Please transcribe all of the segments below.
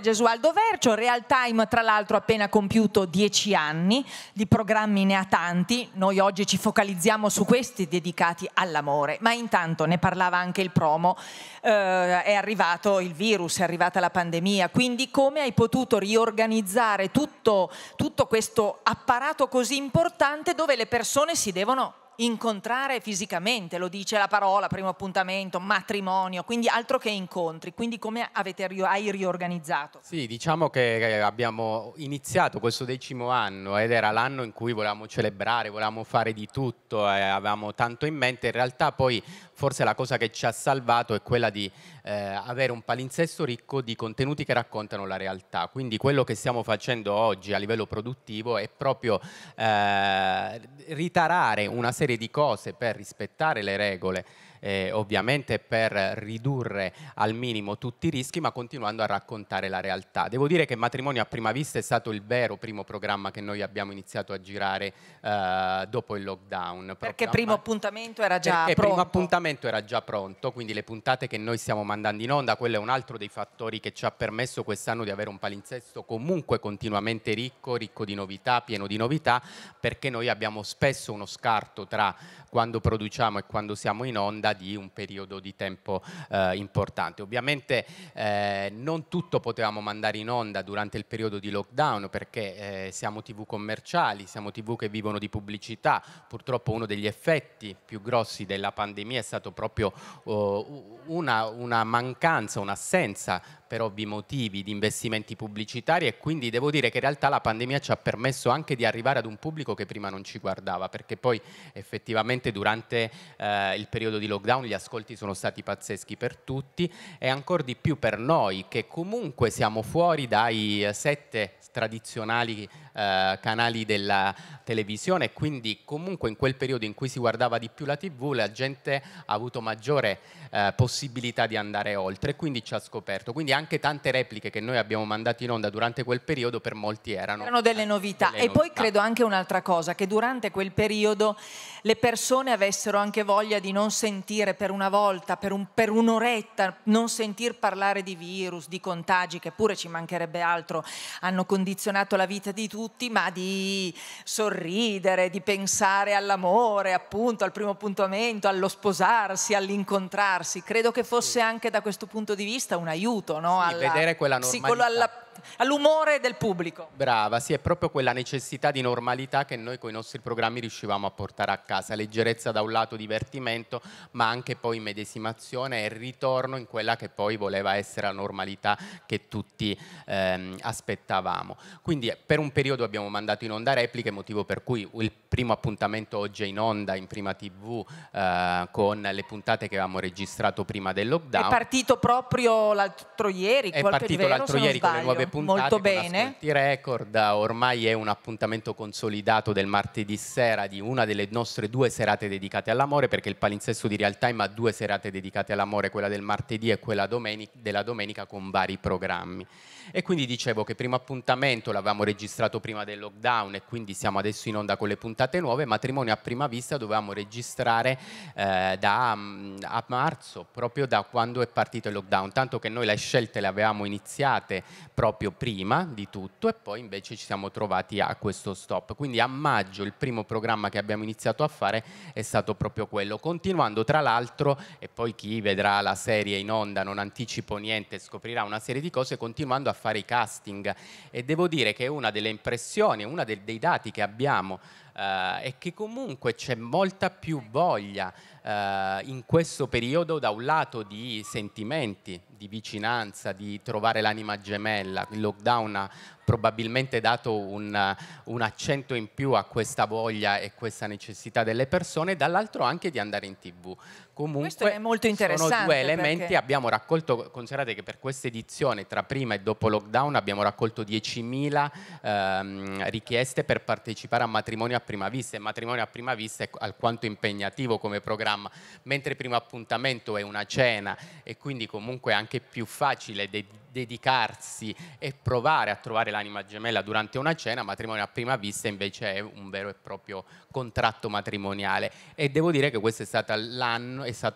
Gesualdo Vercio, real time tra l'altro appena compiuto dieci anni, di programmi ne ha tanti, noi oggi ci focalizziamo su questi dedicati all'amore, ma intanto ne parlava anche il promo, eh, è arrivato il virus, è arrivata la pandemia, quindi come hai potuto riorganizzare tutto, tutto questo apparato così importante dove le persone si devono incontrare fisicamente, lo dice la parola, primo appuntamento, matrimonio, quindi altro che incontri, quindi come avete, hai riorganizzato? Sì, diciamo che eh, abbiamo iniziato questo decimo anno ed era l'anno in cui volevamo celebrare, volevamo fare di tutto, eh, avevamo tanto in mente, in realtà poi forse la cosa che ci ha salvato è quella di eh, avere un palinsesto ricco di contenuti che raccontano la realtà. Quindi quello che stiamo facendo oggi a livello produttivo è proprio eh, ritarare una serie di cose per rispettare le regole eh, ovviamente per ridurre al minimo tutti i rischi, ma continuando a raccontare la realtà. Devo dire che Matrimonio a prima vista è stato il vero primo programma che noi abbiamo iniziato a girare eh, dopo il lockdown. Perché il primo appuntamento era già perché pronto. primo appuntamento era già pronto, quindi le puntate che noi stiamo mandando in onda, quello è un altro dei fattori che ci ha permesso quest'anno di avere un palinsesto comunque continuamente ricco, ricco di novità, pieno di novità, perché noi abbiamo spesso uno scarto tra quando produciamo e quando siamo in onda domanda di un periodo di tempo eh, importante. Ovviamente eh, non tutto potevamo mandare in onda durante il periodo di lockdown perché eh, siamo tv commerciali, siamo tv che vivono di pubblicità, purtroppo uno degli effetti più grossi della pandemia è stato proprio oh, una, una mancanza, un'assenza per ovvi motivi di investimenti pubblicitari e quindi devo dire che in realtà la pandemia ci ha permesso anche di arrivare ad un pubblico che prima non ci guardava perché poi effettivamente durante eh, il periodo di lockdown lockdown gli ascolti sono stati pazzeschi per tutti e ancora di più per noi che comunque siamo fuori dai sette tradizionali eh, canali della televisione, quindi comunque in quel periodo in cui si guardava di più la tv la gente ha avuto maggiore eh, possibilità di andare oltre, e quindi ci ha scoperto. Quindi anche tante repliche che noi abbiamo mandato in onda durante quel periodo per molti erano... Erano delle novità delle e novità. poi credo anche un'altra cosa, che durante quel periodo le persone avessero anche voglia di non sentire per una volta, per, un'oretta, non sentir parlare di virus, di contagi, che pure ci mancherebbe altro, hanno condizionato la vita di tutti tutti, ma di sorridere, di pensare all'amore, appunto, al primo appuntamento, allo sposarsi, all'incontrarsi. Credo che fosse anche da questo punto di vista un aiuto, no? Alla, vedere quella normalità. Alla Esatto, all'umore del pubblico. Brava, sì, è proprio quella necessità di normalità che noi con i nostri programmi riuscivamo a portare a casa, leggerezza da un lato, divertimento, ma anche poi medesimazione e ritorno in quella che poi voleva essere la normalità che tutti ehm, aspettavamo. Quindi eh, per un periodo abbiamo mandato in onda repliche, motivo per cui il primo appuntamento oggi è in onda in prima tv eh, con le puntate che avevamo registrato prima del lockdown. È partito proprio l'altro ieri, è partito l'altro ieri con le nuove puntate molto bene. Ascolti Record ormai è un appuntamento consolidato del martedì sera di una delle nostre due serate dedicate all'amore perché il palinsesto di Real Time ha due serate dedicate all'amore, quella del martedì e quella domenica, della domenica con vari programmi. E quindi dicevo che primo appuntamento l'avevamo registrato prima del lockdown e quindi siamo adesso in onda con le puntate nuove, matrimonio a prima vista dovevamo registrare eh, da, mm, a marzo, proprio da quando è partito il lockdown, tanto che noi le scelte le avevamo iniziate proprio proprio prima di tutto e poi invece ci siamo trovati a questo stop. Quindi a maggio il primo programma che abbiamo iniziato a fare è stato proprio quello, continuando tra l'altro, e poi chi vedrà la serie in onda, non anticipo niente, scoprirà una serie di cose, continuando a fare i casting. E devo dire che una delle impressioni, uno dei dati che abbiamo eh, è che comunque c'è molta più voglia eh, in questo periodo da un lato di sentimenti, di vicinanza, di trovare l'anima gemella, il lockdown ha probabilmente dato un, un, accento in più a questa voglia e questa necessità delle persone, dall'altro anche di andare in tv. Comunque è molto sono due elementi, perché... abbiamo raccolto, considerate che per questa edizione tra prima e dopo lockdown abbiamo raccolto 10.000 ehm, richieste per partecipare a matrimonio a prima vista e matrimonio a prima vista è alquanto impegnativo come programma, mentre primo appuntamento è una cena e quindi comunque è anche più facile dedicare dedicarsi e provare a trovare l'anima gemella durante una cena, matrimonio a prima vista invece è un vero e proprio contratto matrimoniale. E devo dire che questo è, stato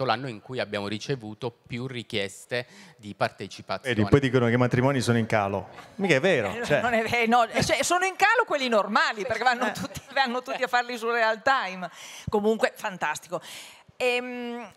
l'anno in cui abbiamo ricevuto più richieste di partecipazione. E poi dicono che i matrimoni sono in calo. Mica è vero. Eh, cioè. Non è vero no. Eh, cioè, sono in calo quelli normali, perché vanno eh. tutti, vanno tutti a farli su real time. Comunque, fantastico. Ehm,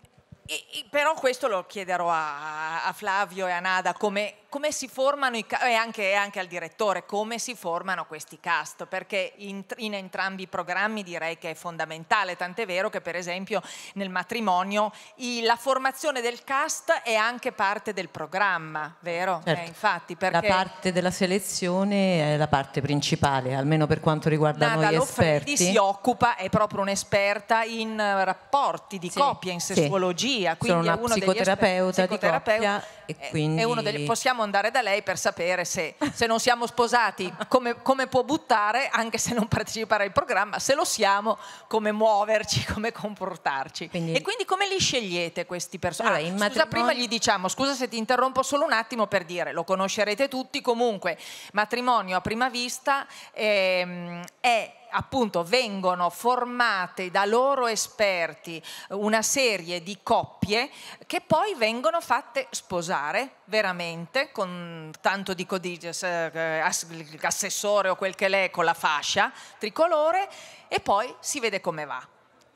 e, però questo lo chiederò a, a Flavio e a Nada come come si formano i cast, e anche, anche, al direttore come si formano questi cast, perché in, in entrambi i programmi direi che è fondamentale, tant'è vero che per esempio nel matrimonio i, la formazione del cast è anche parte del programma, vero? Certo. Eh, infatti, perché... La parte della selezione è la parte principale, almeno per quanto riguarda Nada noi esperti. Nada si occupa, è proprio un'esperta in eh, rapporti di sì. coppia, in sessuologia, sì. quindi Sono una è uno psicoterapeuta, psicoterapeuta di coppia e quindi... È uno degli, possiamo andare da lei per sapere se, se non siamo sposati, come, come, può buttare anche se non partecipare al programma, se lo siamo, come muoverci, come comportarci. Quindi... E quindi come li scegliete questi personaggi? Allora, ah, scusa, matrimonio... prima gli diciamo, scusa se ti interrompo solo un attimo per dire, lo conoscerete tutti, comunque matrimonio a prima vista ehm, è appunto vengono formate da loro esperti eh, una serie di coppie che poi vengono fatte sposare veramente con tanto di eh, eh, assessore o quel che l'è con la fascia tricolore e poi si vede come va.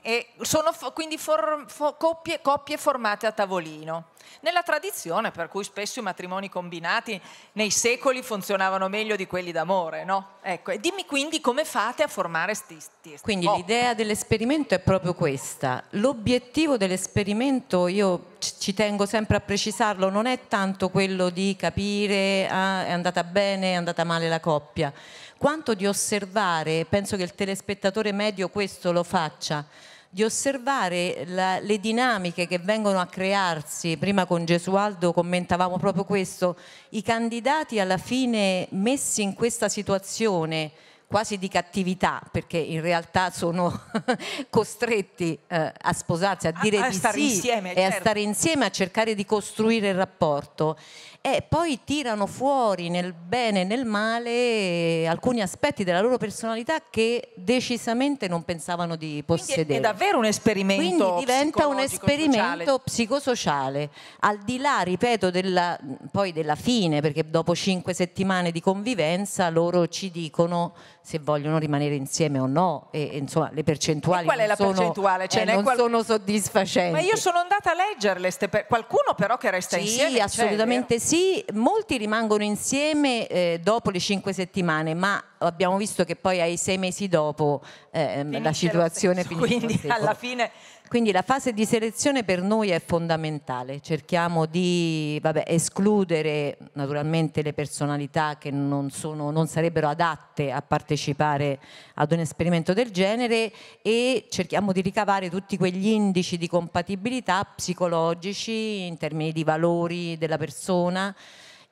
E sono quindi for, for, coppie, coppie, formate a tavolino. Nella tradizione, per cui spesso i matrimoni combinati nei secoli funzionavano meglio di quelli d'amore, no? Ecco, e dimmi quindi come fate a formare sti, sti Quindi oh. l'idea dell'esperimento è proprio questa. L'obiettivo dell'esperimento, io ci tengo sempre a precisarlo, non è tanto quello di capire ah, è andata bene, è andata male la coppia, quanto di osservare, penso che il telespettatore medio questo lo faccia, di osservare la, le dinamiche che vengono a crearsi, prima con Gesualdo commentavamo proprio questo, i candidati alla fine messi in questa situazione quasi di cattività, perché in realtà sono costretti eh, a sposarsi, a dire a, a di sì insieme, e certo. a stare insieme, a cercare di costruire il rapporto. E poi tirano fuori nel bene e nel male alcuni aspetti della loro personalità che decisamente non pensavano di possedere. Quindi è davvero un esperimento. Quindi diventa un esperimento psicosociale, al di là, ripeto, della, poi della fine, perché dopo cinque settimane di convivenza loro ci dicono se vogliono rimanere insieme o no e, e insomma le percentuali e qual è la sono, percentuale? Ce cioè, eh, non qual... sono soddisfacenti ma io sono andata a leggerle ste per... qualcuno però che resta sì, insieme sì cioè, assolutamente sì molti rimangono insieme eh, dopo le cinque settimane ma abbiamo visto che poi ai sei mesi dopo eh, ehm, la situazione finisce quindi alla fine quindi la fase di selezione per noi è fondamentale, cerchiamo di vabbè, escludere naturalmente le personalità che non, sono, non, sarebbero adatte a partecipare ad un esperimento del genere e cerchiamo di ricavare tutti quegli indici di compatibilità psicologici in termini di valori della persona,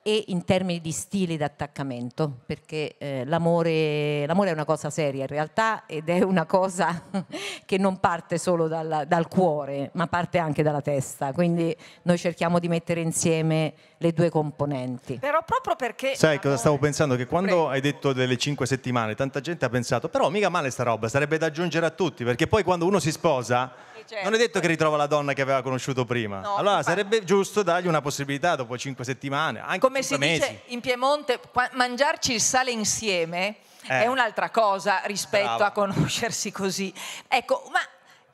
e in termini di stili d'attaccamento, perché eh, l'amore, è una cosa seria in realtà ed è una cosa che non parte solo dal, dal cuore, ma parte anche dalla testa, quindi noi cerchiamo di mettere insieme le due componenti. Però proprio perché... Sai cosa stavo pensando? Che quando Prego. hai detto delle cinque settimane, tanta gente ha pensato, però mica male sta roba, sarebbe da aggiungere a tutti, perché poi quando uno si sposa certo. Non è detto che ritrova la donna che aveva conosciuto prima. No, allora sarebbe giusto dargli una possibilità dopo cinque settimane, anche Come si mesi. dice in Piemonte, mangiarci il sale insieme eh. è un'altra cosa rispetto Bravo. a conoscersi così. Ecco, ma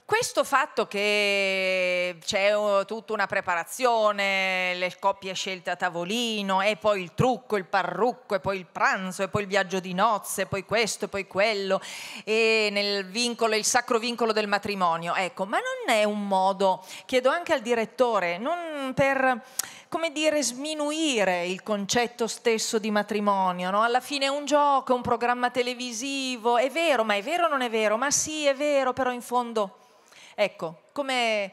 questo fatto che c'è eh, tutta una preparazione, le coppie scelte a tavolino, e poi il trucco, il parrucco, e poi il pranzo, e poi il viaggio di nozze, e poi questo, e poi quello, e nel vincolo, il sacro vincolo del matrimonio, ecco, ma non è un modo, chiedo anche al direttore, non per come dire, sminuire il concetto stesso di matrimonio, no? Alla fine è un gioco, è un programma televisivo, è vero, ma è vero o non è vero? Ma sì, è vero, però in fondo Ecco, come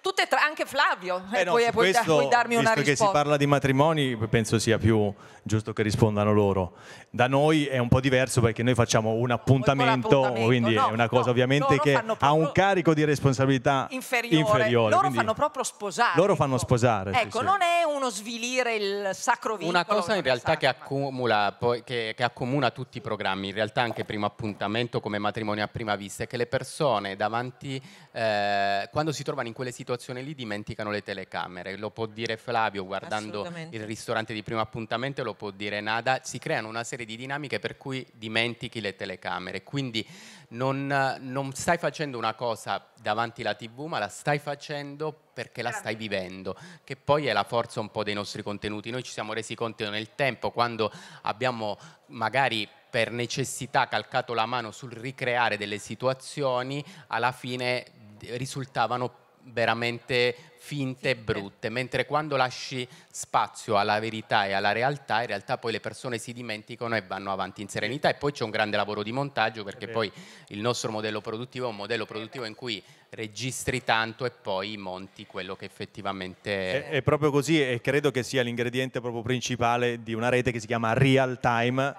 Tutte e tre, anche Flavio, eh, eh no, puoi, questo, puoi, darmi una risposta. Perché si parla di matrimoni, penso sia più giusto che rispondano loro. Da noi è un po' diverso perché noi facciamo un appuntamento, quindi no, è una cosa no, ovviamente che ha un carico di responsabilità inferiore. inferiore loro fanno proprio sposare. Loro ecco. fanno sposare. Ecco, sì, non è uno svilire il sacro vincolo. Una cosa in realtà che accumula, poi, che, che accomuna tutti i programmi, in realtà anche primo appuntamento come matrimonio a prima vista, è che le persone davanti, eh, quando si trovano in quelle situazioni lì dimenticano le telecamere, lo può dire Flavio guardando il ristorante di primo appuntamento, lo può dire Nada, si creano una serie di dinamiche per cui dimentichi le telecamere, quindi non, non stai facendo una cosa davanti alla tv ma la stai facendo perché la stai vivendo, che poi è la forza un po' dei nostri contenuti. Noi ci siamo resi conto nel tempo quando abbiamo magari per necessità calcato la mano sul ricreare delle situazioni, alla fine risultavano veramente finte e brutte, mentre quando lasci spazio alla verità e alla realtà, in realtà poi le persone si dimenticano e vanno avanti in serenità e poi c'è un grande lavoro di montaggio perché poi il nostro modello produttivo è un modello produttivo in cui registri tanto e poi monti quello che effettivamente è. È, è proprio così e credo che sia l'ingrediente proprio principale di una rete che si chiama real time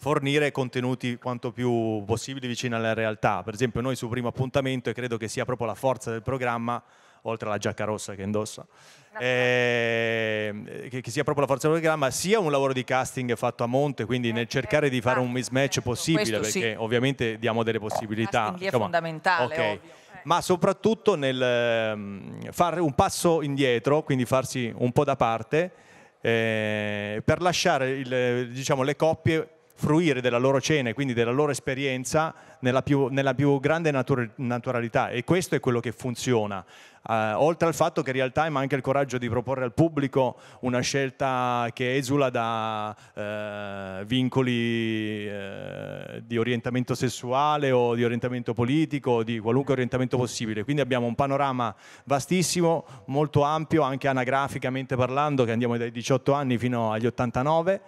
fornire contenuti quanto più possibile vicini alla realtà. Per esempio noi su primo appuntamento, e credo che sia proprio la forza del programma, oltre alla giacca rossa che indossa, eh, che, che, sia proprio la forza del programma, sia un lavoro di casting fatto a monte, quindi nel cercare di fare un mismatch certo. possibile, Questo, perché sì. ovviamente diamo delle possibilità. Lì è fondamentale, okay. eh. Ma soprattutto nel ehm, fare un passo indietro, quindi farsi un po' da parte, eh, per lasciare il, diciamo, le coppie fruire della loro cena e quindi della loro esperienza nella più, nella più grande natura, naturalità e questo è quello che funziona. Uh, oltre al fatto che Real Time ha anche il coraggio di proporre al pubblico una scelta che esula da uh, vincoli uh, di orientamento sessuale o di orientamento politico o di qualunque orientamento possibile. Quindi abbiamo un panorama vastissimo, molto ampio, anche anagraficamente parlando, che andiamo dai 18 anni fino agli 89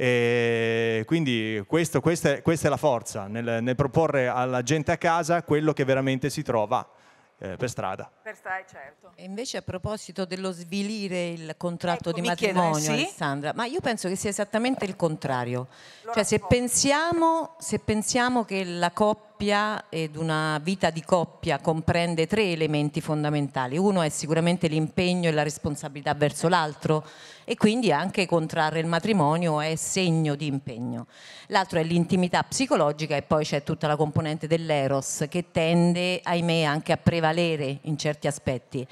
e quindi questo, questa, è, questa, è, la forza nel, nel, proporre alla gente a casa quello che veramente si trova eh, per strada. Per strada, certo. E invece a proposito dello svilire il contratto ecco, di matrimonio, chiedo, sì? Alessandra, ma io penso che sia esattamente il contrario. Allora, cioè, se pensiamo, se pensiamo che la coppia coppia ed una vita di coppia comprende tre elementi fondamentali. Uno è sicuramente l'impegno e la responsabilità verso l'altro e quindi anche contrarre il matrimonio è segno di impegno. L'altro è l'intimità psicologica e poi c'è tutta la componente dell'eros che tende, ahimè, anche a prevalere in certi aspetti.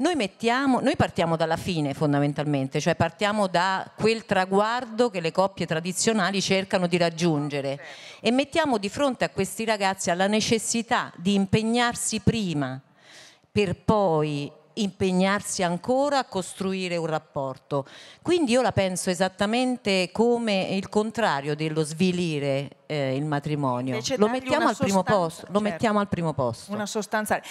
Noi, mettiamo, noi partiamo dalla fine fondamentalmente, cioè partiamo da quel traguardo che le coppie tradizionali cercano di raggiungere e mettiamo di fronte a questi ragazzi alla necessità di impegnarsi prima per poi impegnarsi ancora a costruire un rapporto. Quindi io la penso esattamente come il contrario dello svilire eh, il matrimonio. Lo mettiamo, certo. lo mettiamo al primo posto. Una sostanza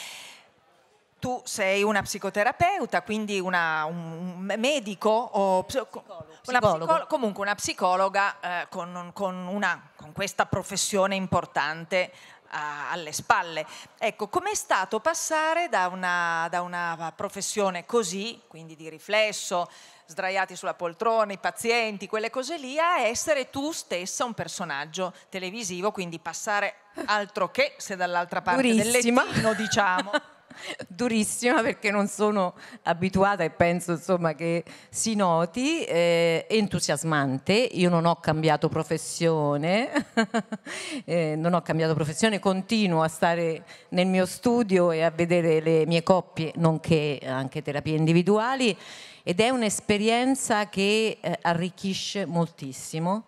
tu sei una psicoterapeuta, quindi una, un medico o psicologo. Una psicolo comunque una psicologa eh, con, con, una, con, questa professione importante ah, alle spalle. Ecco, com'è stato passare da una, da una professione così, quindi di riflesso, sdraiati sulla poltrona, i pazienti, quelle cose lì, a essere tu stessa un personaggio televisivo, quindi passare altro che se dall'altra parte Durissima. del lettino, diciamo. durissima perché non sono abituata e penso insomma, che si noti, eh, entusiasmante, io non ho cambiato professione, eh, non ho cambiato professione, continuo a stare nel mio studio e a vedere le mie coppie, nonché anche terapie individuali ed è un'esperienza che eh, arricchisce moltissimo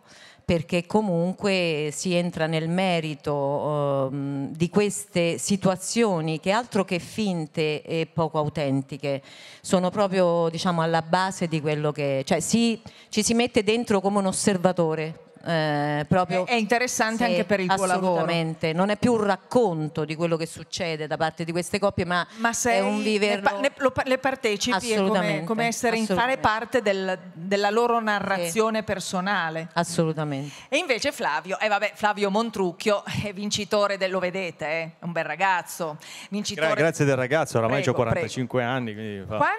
perché comunque si entra nel merito eh, di queste situazioni che altro che finte e poco autentiche sono proprio diciamo, alla base di quello che... Cioè si, ci si mette dentro come un osservatore eh, proprio... È interessante sì, anche per il tuo lavoro. Assolutamente, non è più un racconto di quello che succede da parte di queste coppie, ma, ma sei, è un viverlo... Ne, pa ne, ne partecipi, come, come, essere in fare parte del, della loro narrazione sì. personale. Assolutamente. E invece Flavio, eh vabbè, Flavio Montrucchio è vincitore, del, lo vedete, eh, è eh, un bel ragazzo. Vincitore... Gra grazie del ragazzo, oramai prego, ho 45 prego. anni. Quindi... Quanti?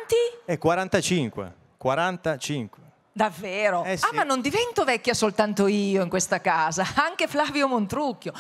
Eh, 45. 45. Davvero? Eh ah, sì. Ah, ma non divento vecchia soltanto io in questa casa, anche Flavio Montrucchio.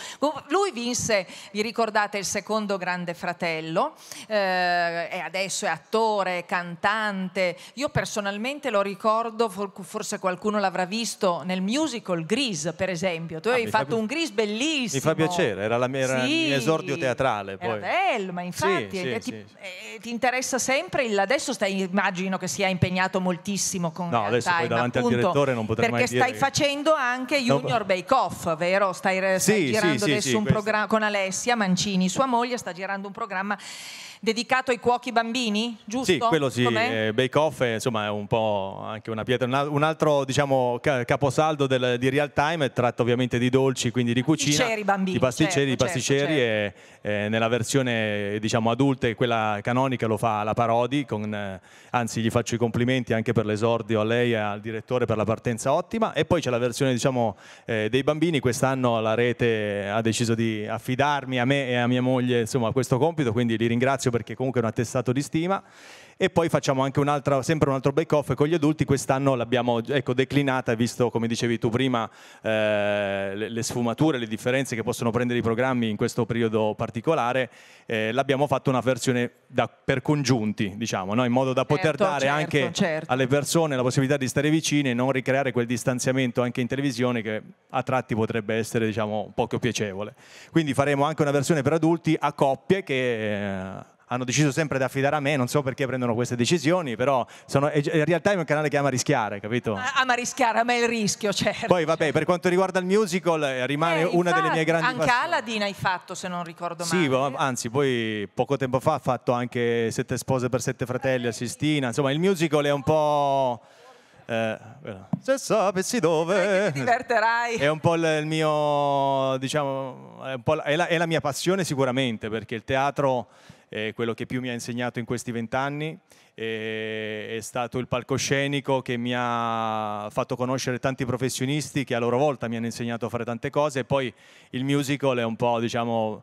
Lui vinse, vi ricordate, il secondo Grande Fratello, eh, e adesso è attore, cantante. Io personalmente lo ricordo, forse qualcuno l'avrà visto nel musical Grease, per esempio. Tu ah, avevi fatto fa... un Grease bellissimo. Mi fa piacere, era, la mia, era sì, il esordio teatrale. Poi. Era bello, ma infatti sì, eh, ti, eh, ti, interessa sempre il... Adesso stai, immagino che sia impegnato moltissimo con no, realtà poi davanti appunto, al direttore non potrei perché mai dire... stai facendo anche Junior no. Bake Off, vero? Stai, stai sì, girando sì, adesso sì, un programma con Alessia Mancini, sua moglie, sta girando un programma dedicato ai cuochi bambini, giusto? Sì, quello sì, eh, Bake Off è, insomma, è un po' anche una pietra, un altro diciamo, caposaldo del, di real time, è tratto ovviamente di dolci, quindi di cucina, di pasticceri, certo, di pasticceri certo, certo. Eh, nella versione diciamo adulta e quella canonica lo fa la Parodi, con, eh, anzi gli faccio i complimenti anche per l'esordio a lei e al direttore per la partenza ottima e poi c'è la versione diciamo, eh, dei bambini, quest'anno la rete ha deciso di affidarmi a me e a mia moglie insomma, questo compito, quindi li ringrazio perché comunque è un attestato di stima e poi facciamo anche un altro, sempre un altro bake off con gli adulti, quest'anno l'abbiamo ecco, declinata, visto come dicevi tu prima eh, le, le, sfumature, le differenze che possono prendere i programmi in questo periodo particolare, eh, l'abbiamo fatto una versione da, per congiunti, diciamo, no? in modo da poter certo, dare certo, anche certo. alle persone la possibilità di stare vicine e non ricreare quel distanziamento anche in televisione che a tratti potrebbe essere diciamo, poco piacevole. Quindi faremo anche una versione per adulti a coppie che... Eh, hanno deciso sempre di affidare a me, non so perché prendono queste decisioni, però sono, in realtà è un canale che ama rischiare, capito? Ama rischiare, ama il rischio, certo. Poi vabbè, per quanto riguarda il musical eh, rimane eh, una infatti, delle mie grandi Anche passioni. Aladdin hai fatto, se non ricordo male. Sì, anzi, poi poco tempo fa ha fatto anche Sette spose per sette fratelli a eh. Sistina, insomma il musical è un po'... Eh, se sapessi dove eh, ti diverterai è un po' il mio diciamo è, la, è la mia passione sicuramente perché il teatro eh, quello che più mi ha insegnato in questi vent'anni, eh, è stato il palcoscenico che mi ha fatto conoscere tanti professionisti che a loro volta mi hanno insegnato a fare tante cose e poi il musical è un po' diciamo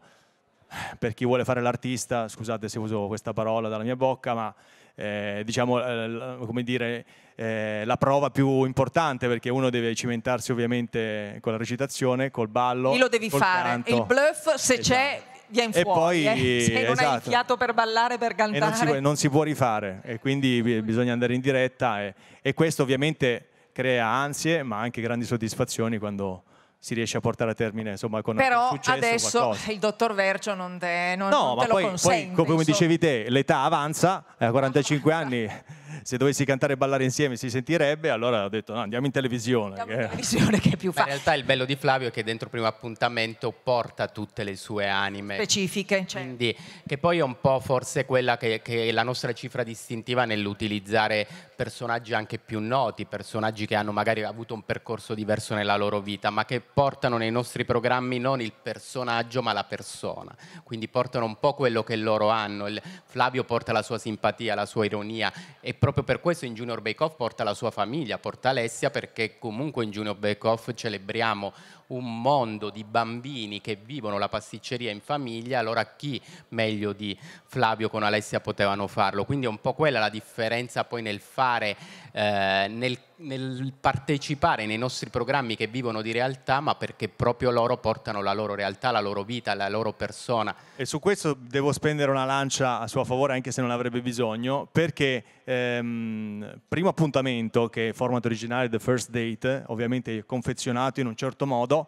per chi vuole fare l'artista, scusate se uso questa parola dalla mia bocca, ma eh, diciamo, eh, come dire, eh, la prova più importante perché uno deve cimentarsi ovviamente con la recitazione, col ballo. E lo devi fare, canto. il bluff se esatto. c'è vieni fuori. E poi, eh. Se non hai il esatto. fiato per ballare, per cantare. Non si, può, non si, può rifare e quindi bisogna andare in diretta e, e questo ovviamente crea ansie ma anche grandi soddisfazioni quando si riesce a portare a termine insomma con però adesso qualcosa. il dottor Vercio non te, non, no, non te lo poi, consente poi, come insomma. dicevi te l'età avanza a 45 anni se dovessi cantare e ballare insieme si sentirebbe, allora ho detto no, andiamo in televisione. Andiamo che... in televisione che è più facile. in realtà il bello di Flavio è che dentro primo appuntamento porta tutte le sue anime. Specifiche. Cioè. Quindi, che poi è un po' forse quella che, che è la nostra cifra distintiva nell'utilizzare personaggi anche più noti, personaggi che hanno magari avuto un percorso diverso nella loro vita, ma che portano nei nostri programmi non il personaggio ma la persona. Quindi portano un po' quello che loro hanno. Il Flavio porta la sua simpatia, la sua ironia e proprio proprio per questo in Junior Bake Off porta la sua famiglia, porta Alessia perché comunque in Junior Bake Off celebriamo un mondo di bambini che vivono la pasticceria in famiglia, allora chi meglio di Flavio con Alessia potevano farlo? Quindi è un po' quella la differenza poi nel fare, eh, nel, nel partecipare nei nostri programmi che vivono di realtà, ma perché proprio loro portano la loro realtà, la loro vita, la loro persona. E su questo devo spendere una lancia a suo favore, anche se non avrebbe bisogno, perché ehm, primo appuntamento, che è format originale The First Date, ovviamente confezionato in un certo modo,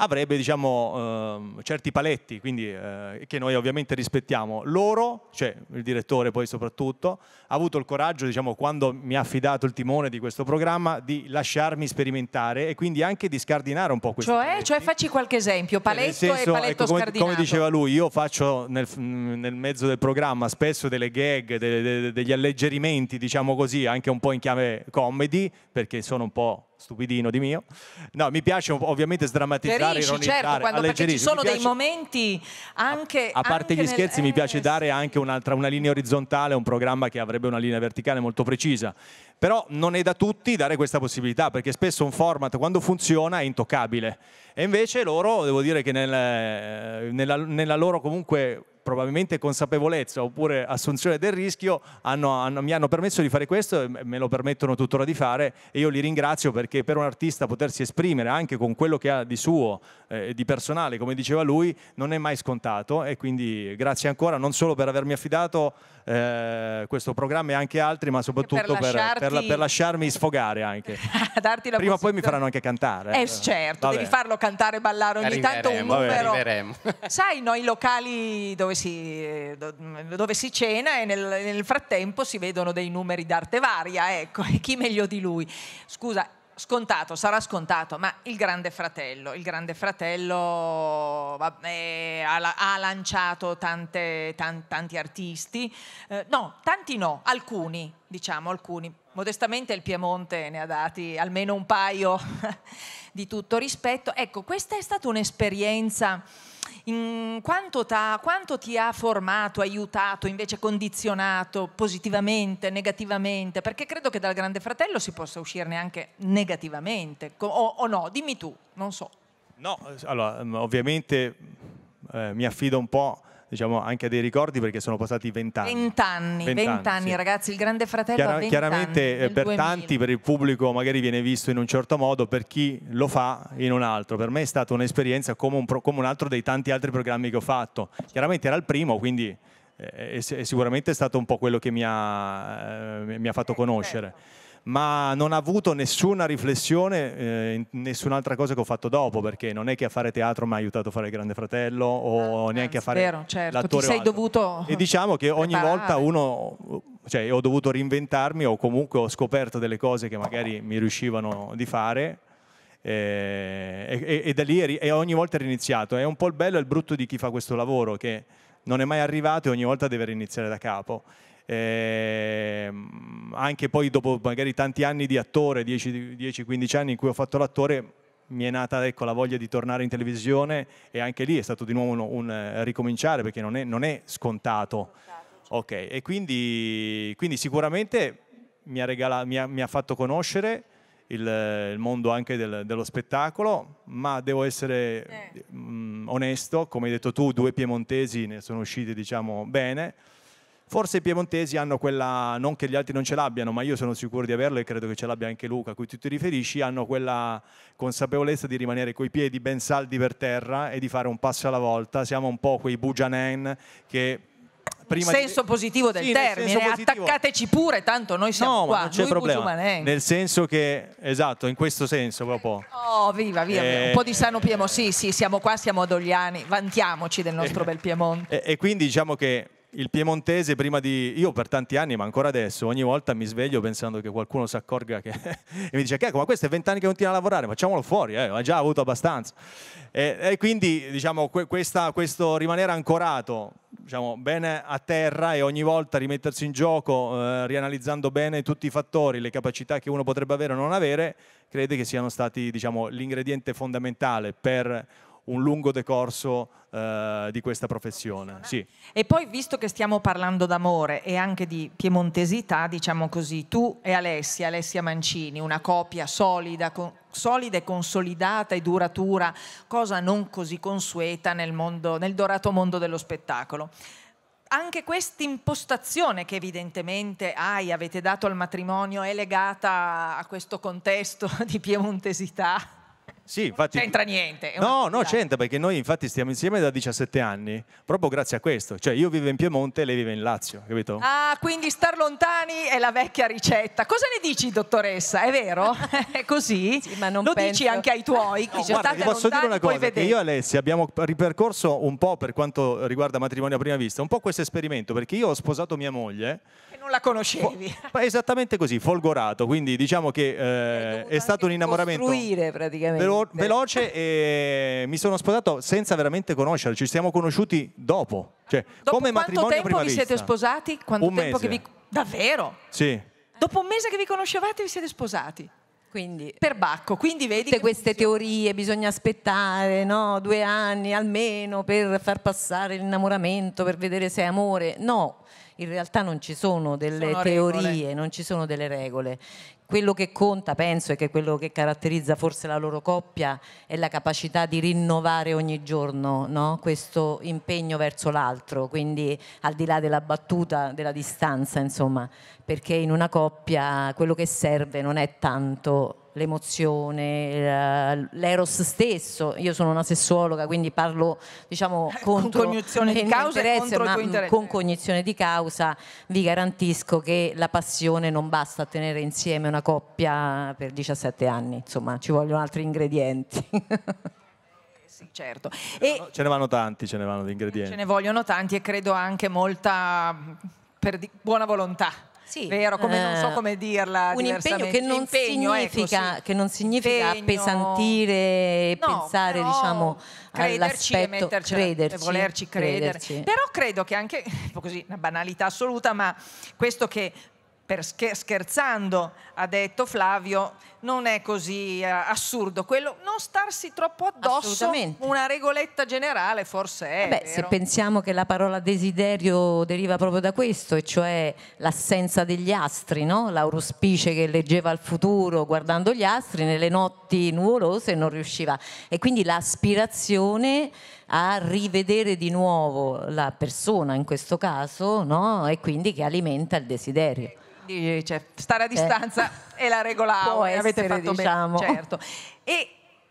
avrebbe diciamo, eh, certi paletti quindi, eh, che noi ovviamente rispettiamo. Loro, cioè il direttore poi soprattutto, ha avuto il coraggio, diciamo, quando mi ha affidato il timone di questo programma, di lasciarmi sperimentare e quindi anche di scardinare un po' questo. Cioè, cioè, facci qualche esempio, cioè, paletto senso, e ecco, paletto ecco, come, scardinato. Come diceva lui, io faccio nel, nel mezzo del programma spesso delle gag, de, de, degli alleggerimenti, diciamo così, anche un po' in chiave comedy, perché sono un po' stupidino di mio. No, mi piace ovviamente sdrammatizzare, Ferisci, certo, ironizzare, certo, perché ci sono piace, dei momenti anche... A, a parte anche gli scherzi nel... mi piace eh, dare anche un'altra, una linea orizzontale, un programma che avrebbe una linea verticale molto precisa. Però non è da tutti dare questa possibilità, perché spesso un format quando funziona è intoccabile. E invece loro, devo dire che nel, eh, nella, nella loro comunque probabilmente consapevolezza oppure assunzione del rischio, hanno, hanno, mi hanno permesso di fare questo e me lo permettono tuttora di fare e io li ringrazio perché per un artista potersi esprimere anche con quello che ha di suo, eh, di personale, come diceva lui, non è mai scontato e quindi grazie ancora non solo per avermi affidato eh, questo programma e anche altri, ma soprattutto per, lasciarti... per, per, per lasciarmi sfogare anche. Prima o poi mi faranno anche cantare. Eh certo, Vabbè. devi farlo cantare e ballare ogni arriveremo, tanto un numero. Vabbè, Sai, noi locali dove si, dove si cena e nel, nel, frattempo si vedono dei numeri d'arte varia, ecco, e chi meglio di lui? Scusa, scontato, sarà scontato, ma il grande fratello, il grande fratello vabbè, eh, ha, ha, lanciato tante, tan, tanti artisti, eh, no, tanti no, alcuni, diciamo alcuni. Modestamente il Piemonte ne ha dati almeno un paio. di tutto rispetto. Ecco, questa è stata un'esperienza quanto, quanto, ti ha formato, aiutato, invece condizionato positivamente, negativamente? Perché credo che dal Grande Fratello si possa uscirne anche negativamente, o, o no? Dimmi tu, non so. No, allora, ovviamente eh, mi affido un po' diciamo, anche dei ricordi perché sono passati vent'anni. Vent'anni, vent'anni, sì. ragazzi, il Grande Fratello Chiar- Chiaramente anni, eh, per 2000. tanti, per il pubblico magari viene visto in un certo modo, per chi lo fa in un altro. Per me è stata un'esperienza come un, pro- come un altro dei tanti altri programmi che ho fatto. Chiaramente era il primo, quindi eh, è, sicuramente stato un po' quello che mi ha, eh, mi ha fatto eh, certo. conoscere ma non ha avuto nessuna riflessione, eh, nessun'altra cosa che ho fatto dopo, perché non è che a fare teatro mi ha aiutato a fare il Grande Fratello o ah, ah neanche eh, a fare vero, certo, l'attore. Ti sei dovuto e diciamo che ogni volta uno, cioè ho dovuto reinventarmi o comunque ho scoperto delle cose che magari mi riuscivano di fare eh, e, e, e, da lì è, e ogni volta è riniziato. È un po' il bello e il brutto di chi fa questo lavoro, che non è mai arrivato e ogni volta deve riniziare da capo eh, anche poi dopo magari tanti anni di attore, 10-15 anni in cui ho fatto l'attore, mi è nata ecco, la voglia di tornare in televisione e anche lì è stato di nuovo un, un eh, ricominciare perché non è, non è scontato. Certo. Ok, e quindi, quindi sicuramente mi ha, regala, mi, ha, mi ha, fatto conoscere il, il mondo anche del, dello spettacolo, ma devo essere eh. mh, onesto, come hai detto tu, due piemontesi ne sono usciti diciamo bene Forse i piemontesi hanno quella, non che gli altri non ce l'abbiano, ma io sono sicuro di averlo e credo che ce l'abbia anche Luca, a cui tu ti riferisci, hanno quella consapevolezza di rimanere coi piedi ben saldi per terra e di fare un passo alla volta. Siamo un po' quei bugianen che prima senso di... positivo del sì, termine, positivo. attaccateci pure, tanto noi siamo no, qua. non c'è Lui problema. Bugiumaneng. Nel senso che, esatto, in questo senso proprio. Oh, viva, viva, eh... un po' di eh, sano Piemonte, sì, sì, siamo qua, siamo adogliani, vantiamoci del nostro eh... bel Piemonte. E, eh, e quindi diciamo che il piemontese prima di... Io per tanti anni, ma ancora adesso, ogni volta mi sveglio pensando che qualcuno si accorga che... e mi dice, che ecco, ma questo è vent'anni che continua a lavorare, facciamolo fuori, eh, ha già avuto abbastanza. E, e quindi, diciamo, que questa, questo rimanere ancorato, diciamo, bene a terra e ogni volta rimettersi in gioco, eh, rianalizzando bene tutti i fattori, le capacità che uno potrebbe avere o non avere, crede che siano stati, diciamo, l'ingrediente fondamentale per un lungo decorso eh, di questa professione. Sì. E poi, visto che stiamo parlando d'amore e anche di piemontesità, diciamo così, tu e Alessia, Alessia Mancini, una coppia solida, con, solida e consolidata e duratura, cosa non così consueta nel, mondo, nel dorato mondo dello spettacolo anche questa impostazione che evidentemente hai, avete dato al matrimonio è legata a questo contesto di piemontesità? Sì, infatti... C'entra niente. No, no, c'entra perché noi infatti stiamo insieme da 17 anni, proprio grazie a questo. Cioè io vivo in Piemonte e lei vive in Lazio, capito? Ah, quindi star lontani è la vecchia ricetta. Cosa ne dici, dottoressa? È vero? è così? Sì, ma non Lo penso. dici anche ai tuoi? No, guarda, ti posso dire una cosa, che io e Alessia abbiamo ripercorso un po' per quanto riguarda matrimonio a prima vista, un po' questo esperimento, perché io ho sposato mia moglie... E non la conoscevi. Esattamente così, folgorato, quindi diciamo che eh, è stato un innamoramento... Costruire praticamente veloce e mi sono sposato senza veramente conoscerla, ci siamo conosciuti dopo. Cioè, dopo come matrimonio Quanto tempo vi vista. siete sposati? Quanto un tempo mese. che vi... Davvero? Sì. Dopo un mese che vi conoscevate vi siete sposati? Quindi, per Bacco, quindi vedi tutte queste teorie, bisogna aspettare no? due anni almeno per far passare l'innamoramento, per vedere se è amore. No, in realtà non ci sono delle sono teorie, regole. non ci sono delle regole. Quello che conta, penso, e che quello che caratterizza forse la loro coppia è la capacità di rinnovare ogni giorno no? questo impegno verso l'altro, quindi al di là della battuta, della distanza, insomma, perché in una coppia quello che serve non è tanto l'emozione, l'eros stesso. Io sono una sessuologa, quindi parlo diciamo eh, contro con cognizione di causa e contro ma interesse. con cognizione di causa vi garantisco che la passione non basta a tenere insieme una coppia per 17 anni, insomma, ci vogliono altri ingredienti. Eh, sì, certo. E ce ne vanno tanti, ce ne vanno di ingredienti. Ce ne vogliono tanti e credo anche molta buona volontà sì, vero, come, non so eh, come dirla. Un impegno, che non, impegno significa, ecco, sì. che non, significa, appesantire, no, pensare diciamo, crederci all'aspetto, e crederci, e volerci credere. Crederci. Però credo che anche, così, una banalità assoluta, ma questo che per scherzando ha detto Flavio, non è così eh, assurdo quello, non starsi troppo addosso, una regoletta generale forse è. Beh, se pensiamo che la parola desiderio deriva proprio da questo, e cioè l'assenza degli astri, no? l'aurospice che leggeva il futuro guardando gli astri nelle notti nuvolose non riusciva. E quindi l'aspirazione a rivedere di nuovo la persona in questo caso no? e quindi che alimenta il desiderio quindi cioè, stare a eh. distanza eh. è la regola Può essere, avete fatto diciamo. bene, certo. E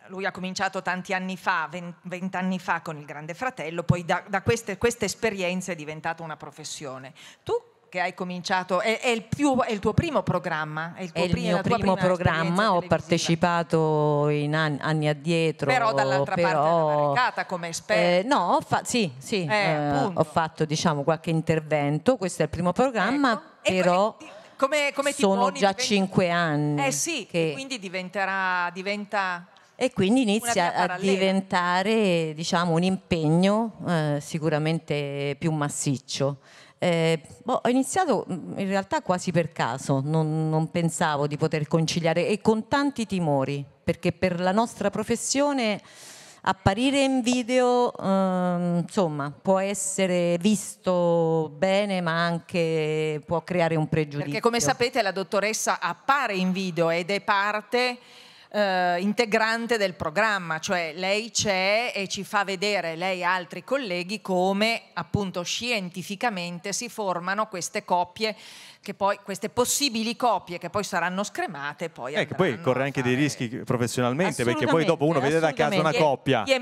lui ha cominciato tanti anni fa, vent'anni fa con il Grande Fratello, poi da, da queste, questa esperienza è diventata una professione. Tu che hai cominciato, è, è, il, più, è il, tuo primo programma? È il, tuo è il mio primo programma, ho partecipato in anni, anni addietro. Però dall'altra però, parte della come esperto? Eh, no, ho, fa- sì, sì, eh, eh, ho fatto diciamo, qualche intervento, questo è il primo programma, ecco. però... E, come, come sono già cinque 5 anni. Eh sì, che... quindi diventerà, diventa e quindi inizia a diventare diciamo, un impegno eh, sicuramente più massiccio. Eh, boh, ho iniziato mm, in realtà quasi per caso, non, non, pensavo di poter conciliare e con tanti timori, perché per la nostra professione apparire in video ehm, insomma può essere visto bene ma anche può creare un pregiudizio. Perché come sapete la dottoressa appare in video ed è parte eh, integrante del programma, cioè lei c'è e ci fa vedere lei e altri colleghi come appunto scientificamente si formano queste coppie che poi queste possibili copie che poi saranno scremate poi eh, poi corre anche fare... dei rischi professionalmente perché poi dopo uno vede da casa una coppia che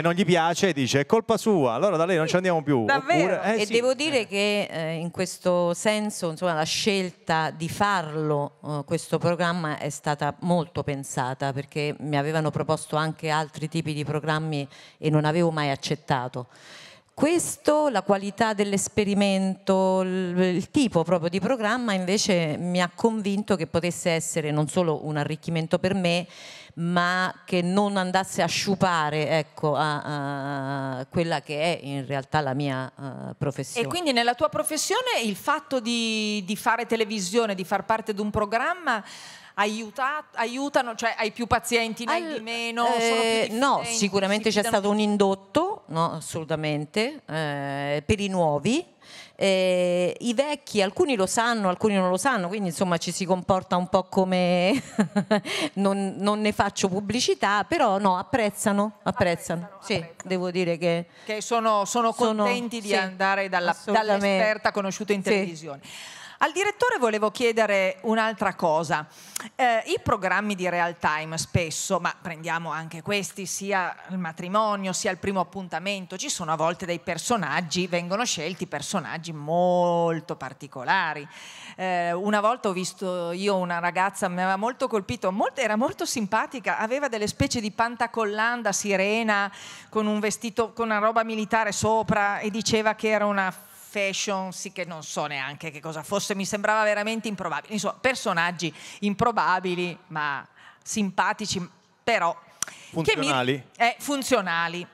non gli piace e dice è colpa sua allora da lei non sì, ci andiamo più Oppure, eh, e sì. devo dire eh. che eh, in questo senso insomma, la scelta di farlo eh, questo programma è stata molto pensata perché mi avevano proposto anche altri tipi di programmi e non avevo mai accettato questo, la qualità dell'esperimento, il tipo proprio di programma invece mi ha convinto che potesse essere non solo un arricchimento per me, ma che non andasse a sciupare ecco, a, a quella che è in realtà la mia uh, professione. E quindi nella tua professione il fatto di, di fare televisione, di far parte di un programma aiuta, aiutano, cioè hai più pazienti, ne hai di meno? Eh, no, sicuramente c'è stato un indotto, no, assolutamente, eh, per i nuovi. Eh, I vecchi, alcuni lo sanno, alcuni non lo sanno, quindi insomma ci si comporta un po' come non, non, ne faccio pubblicità, però no, apprezzano, apprezzano. apprezzano sì, apprezzano. devo dire che... che sono, sono, contenti sono, di sì, andare dall'esperta dalla conosciuta in televisione. Sì. Al direttore volevo chiedere un'altra cosa. Eh, I programmi di real time spesso, ma prendiamo anche questi, sia il matrimonio sia il primo appuntamento, ci sono a volte dei personaggi, vengono scelti personaggi molto particolari. Eh, una volta ho visto io una ragazza, mi aveva molto colpito, molto, era molto simpatica, aveva delle specie di pantacollanda sirena con un vestito, con una roba militare sopra e diceva che era una fashion, sì che non so neanche che cosa fosse, mi sembrava veramente improbabile. Insomma, personaggi improbabili, ma simpatici, però... Funzionali? Mi, eh, funzionali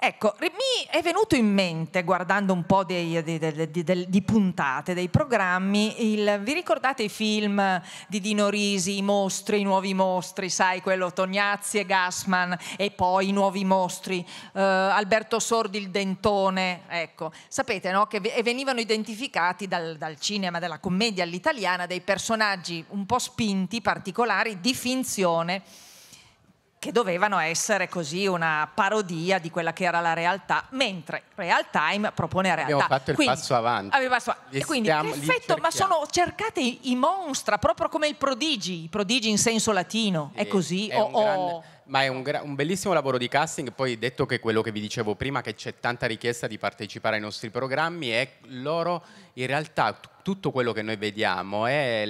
Ecco, mi è venuto in mente, guardando un po' dei, dei, dei, di puntate, dei programmi, il, vi ricordate i film di Dino Risi, i mostri, i nuovi mostri, sai, quello Tognazzi e Gassman, e poi i nuovi mostri, eh, Alberto Sordi il dentone, ecco, sapete, no? Che venivano identificati dal, dal cinema, dalla commedia all'italiana, dei personaggi un po' spinti, particolari, di finzione, che dovevano essere così una parodia di quella che era la realtà, mentre Real Time propone realtà. Abbiamo fatto il quindi, passo avanti. Passo avanti. E quindi stiamo, perfetto, ma sono cercate i monstra, proprio come il prodigi, i prodigi in senso latino, e è così? È o, gran, ma è un, un, bellissimo lavoro di casting, poi detto che quello che vi dicevo prima, che c'è tanta richiesta di partecipare ai nostri programmi, è loro in realtà tutto quello che noi vediamo è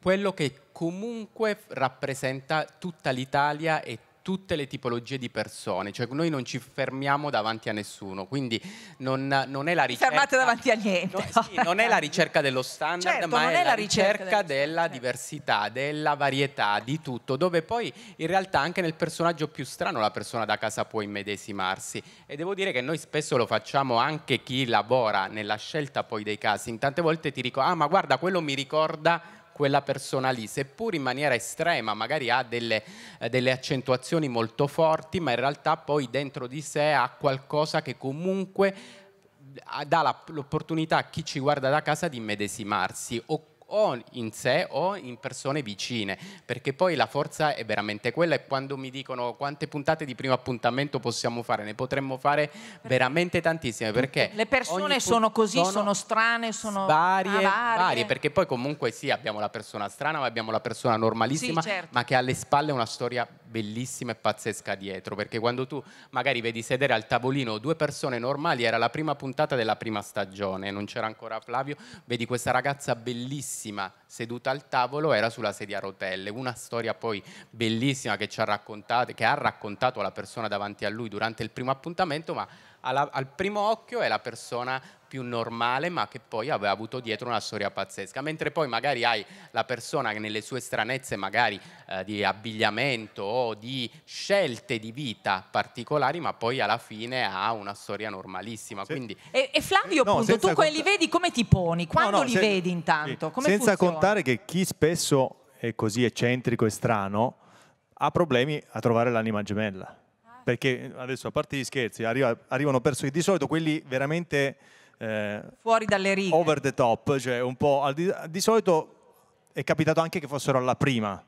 quello che comunque rappresenta tutta l'Italia e tutte le tipologie di persone, cioè noi non ci fermiamo davanti a nessuno, quindi non, non è la ricerca... Fermate davanti a niente. No, sì, non è la ricerca dello standard, certo, ma è, è, la ricerca, ricerca della diversità, della varietà, di tutto, dove poi in realtà anche nel personaggio più strano la persona da casa può immedesimarsi. E devo dire che noi spesso lo facciamo anche chi lavora nella scelta poi dei casting, tante volte ti dico, ah ma guarda, quello mi ricorda quella persona lì, seppur in maniera estrema, magari ha delle, eh, delle accentuazioni molto forti, ma in realtà poi dentro di sé ha qualcosa che comunque eh, dà l'opportunità a chi ci guarda da casa di immedesimarsi o o in sé o in persone vicine, perché poi la forza è veramente quella e quando mi dicono quante puntate di primo appuntamento possiamo fare, ne potremmo fare veramente tantissime, perché le persone sono così, sono, sono, strane, sono varie, varie, varie, perché poi comunque sì, abbiamo la persona strana, ma abbiamo la persona normalissima, sì, certo. ma che alle spalle una storia bellissima e pazzesca dietro, perché quando tu magari vedi sedere al tavolino due persone normali, era la prima puntata della prima stagione, non c'era ancora Flavio, vedi questa ragazza bellissima seduta al tavolo, era sulla sedia a rotelle, una storia poi bellissima che, ci ha, raccontato, che ha raccontato alla persona davanti a lui durante il primo appuntamento, ma alla, al primo occhio è la persona più normale ma che poi aveva avuto dietro una storia pazzesca, mentre poi magari hai la persona che nelle sue stranezze magari eh, di abbigliamento o di scelte di vita particolari ma poi alla fine ha una storia normalissima. Sì. Quindi... E, e, Flavio no, appunto, tu li vedi come ti poni? Quando no, no, li vedi intanto? Come senza funziona? contare che chi spesso è così eccentrico e strano ha problemi a trovare l'anima gemella perché eh, adesso a parte gli scherzi, arriva, arrivano persone di solito quelli veramente eh, fuori dalle righe, over the top, cioè un po' di, di solito è capitato anche che fossero alla prima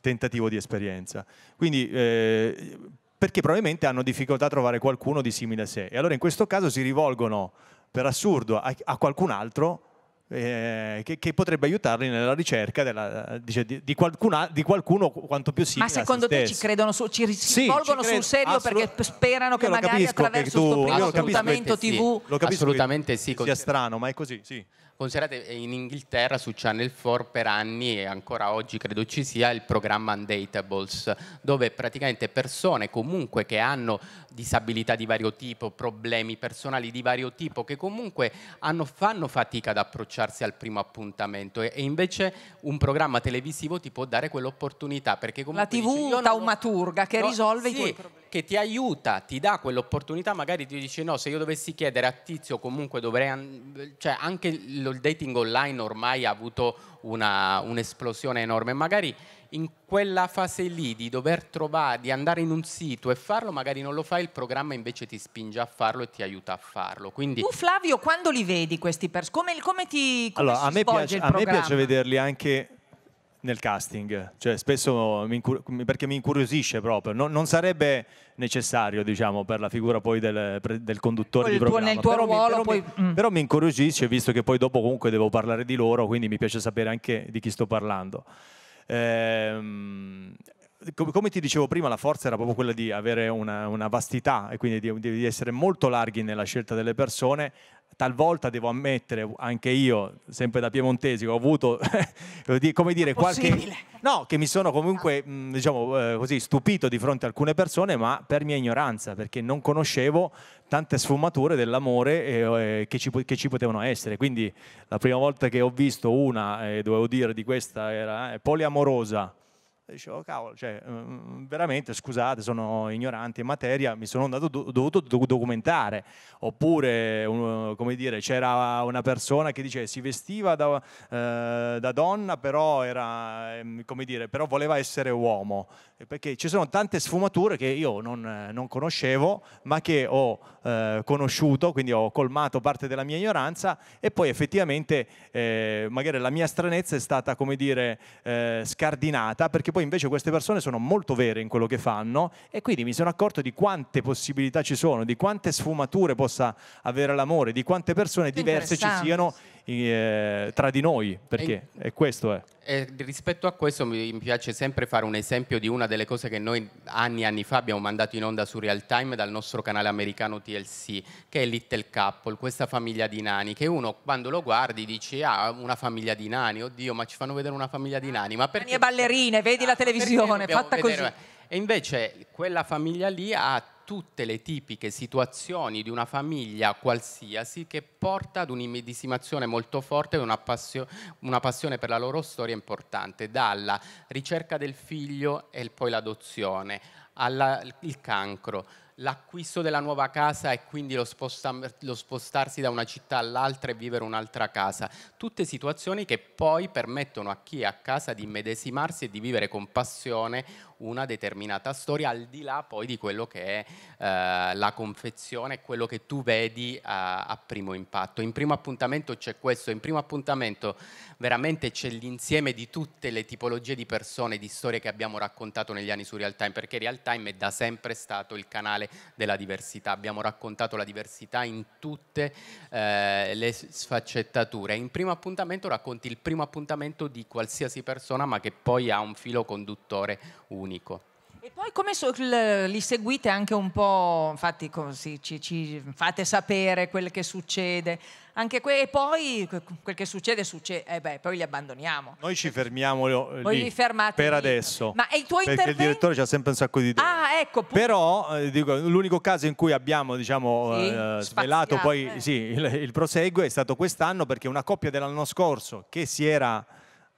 tentativo di esperienza. Quindi eh, perché probabilmente hanno difficoltà a trovare qualcuno di simile a sé. E allora in questo caso si rivolgono per assurdo a, a qualcun altro eh, che, che, potrebbe aiutarli nella ricerca della, dice, di, di, qualcuna, di, qualcuno quanto più simile. Ma secondo te ci credono, su, ci rivolgono sì, sul serio perché sperano che magari attraverso che tu, questo primo appuntamento sì. TV? Lo capisco assolutamente sì. Sia strano, ma è così, sì. Considerate eh, in Inghilterra su Channel 4 per anni e ancora oggi credo ci sia il programma Undatables, dove praticamente persone comunque che hanno disabilità di vario tipo, problemi personali di vario tipo, che comunque hanno, fanno fatica ad approcciarsi al primo appuntamento e, e, invece un programma televisivo ti può dare quell'opportunità La TV taumaturga non, che risolve no, i tuoi problemi che ti aiuta, ti dà quell'opportunità, magari ti dice no, se io dovessi chiedere a Tizio comunque dovrei, cioè anche il dating online ormai ha avuto un'esplosione enorme, magari in quella fase lì di dover trovare, di andare in un sito e farlo, magari non lo fai, il programma invece ti spinge a farlo e ti aiuta a farlo. Quindi... Tu Flavio, quando li vedi questi pers? Come, come ti come allora, a me piace, A me piace vederli anche nel casting, cioè spesso mi perché mi incuriosisce proprio, no, non sarebbe necessario diciamo, per la figura poi del, del conduttore poi di programma, nel tuo però, ruolo, mi, però, poi... mi, mm. però mi incuriosisce visto che poi dopo comunque devo parlare di loro, quindi mi piace sapere anche di chi sto parlando. Ehm, come ti dicevo prima, la forza era proprio quella di avere una, una vastità e quindi di, di, essere molto larghi nella scelta delle persone, talvolta devo ammettere, anche io, sempre da piemontesi, ho avuto, come dire, qualche... No, che mi sono comunque, mm, diciamo, eh, così, stupito di fronte a alcune persone, ma per mia ignoranza, perché non conoscevo tante sfumature dell'amore eh, eh, che, ci, che, ci, potevano essere. Quindi la prima volta che ho visto una, dovevo dire di questa, era poliamorosa, dicevo, cavolo, cioè, mm, mm, mm, veramente scusate, sono ignorante in materia, mi sono andato, dovuto documentare. Oppure, come dire, c'era una persona che dice si vestiva da, eh, da donna, però, era, ehm, come dire, però voleva essere uomo. Perché ci sono tante sfumature che io non, non conoscevo, ma che ho eh, conosciuto, quindi ho colmato parte della mia ignoranza e poi effettivamente eh, magari la mia stranezza è stata, come dire, eh, scardinata, perché poi poi invece queste persone sono molto vere in quello che fanno e quindi mi sono accorto di quante possibilità ci sono, di quante sfumature possa avere l'amore, di quante persone diverse ci siano eh, tra di noi, perché e, e questo è. Eh. E rispetto a questo mi piace sempre fare un esempio di una delle cose che noi anni e anni fa abbiamo mandato in onda su Real Time dal nostro canale americano TLC, che è Little Couple, questa famiglia di nani, che uno quando lo guardi dice ah una famiglia di nani, oddio ma ci fanno vedere una famiglia di nani. Ma perché... Le mie ballerine, vedi la ah, televisione, fatta vedere... così. E invece quella famiglia lì ha tutte le tipiche situazioni di una famiglia qualsiasi che porta ad un'immedesimazione molto forte e una, passio una, passione per la loro storia importante, dalla ricerca del figlio e poi l'adozione, il cancro, l'acquisto della nuova casa e quindi lo, sposta lo spostarsi da una città all'altra e vivere un'altra casa. Tutte situazioni che poi permettono a chi è a casa di immedesimarsi e di vivere con passione una determinata storia, al di là poi di quello che è eh, la confezione, quello che tu vedi a, a, primo impatto. In primo appuntamento c'è questo, in primo appuntamento veramente c'è l'insieme di tutte le tipologie di persone, di storie che abbiamo raccontato negli anni su Real Time, perché Real Time è da sempre stato il canale della diversità, abbiamo raccontato la diversità in tutte eh, le sfaccettature. In primo appuntamento racconti il primo appuntamento di qualsiasi persona, ma che poi ha un filo conduttore unico unico. E poi come so, li seguite anche un po', infatti così, ci, ci, fate sapere quel che succede, anche que e poi quel che succede, succede eh beh, poi li abbandoniamo. Noi ci fermiamo eh, lì, Voi per lì. adesso, Ma il tuo perché intervento? il direttore c'ha sempre un sacco di idee. Ah, ecco. Però eh, l'unico caso in cui abbiamo diciamo, sì, eh, svelato poi sì, il, il proseguo è stato quest'anno perché una coppia dell'anno scorso che si era